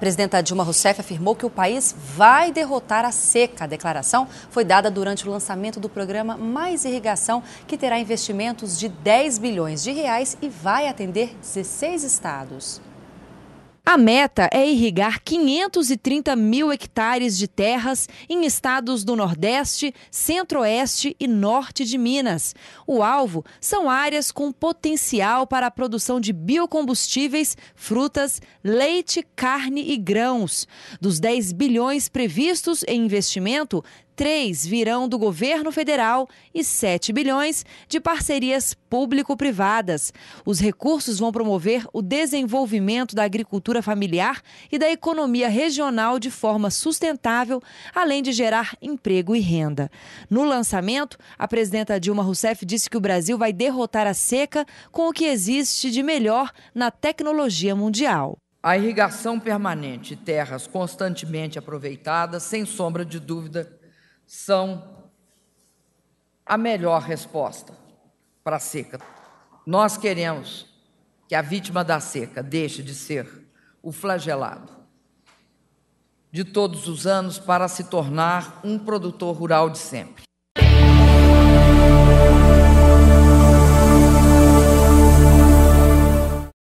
presidenta Dilma Rousseff afirmou que o país vai derrotar a seca. A declaração foi dada durante o lançamento do programa Mais Irrigação, que terá investimentos de 10 bilhões de reais e vai atender 16 estados. A meta é irrigar 530 mil hectares de terras em estados do Nordeste, Centro-Oeste e Norte de Minas. O alvo são áreas com potencial para a produção de biocombustíveis, frutas, leite, carne e grãos. Dos 10 bilhões previstos em investimento, 3 virão do governo federal e 7 bilhões de parcerias público-privadas. Os recursos vão promover o desenvolvimento da agricultura familiar e da economia regional de forma sustentável, além de gerar emprego e renda. No lançamento, a presidenta Dilma Rousseff disse que o Brasil vai derrotar a seca com o que existe de melhor na tecnologia mundial. A irrigação permanente e terras constantemente aproveitadas, sem sombra de dúvida, são a melhor resposta para a seca. Nós queremos que a vítima da seca deixe de ser o flagelado de todos os anos para se tornar um produtor rural de sempre.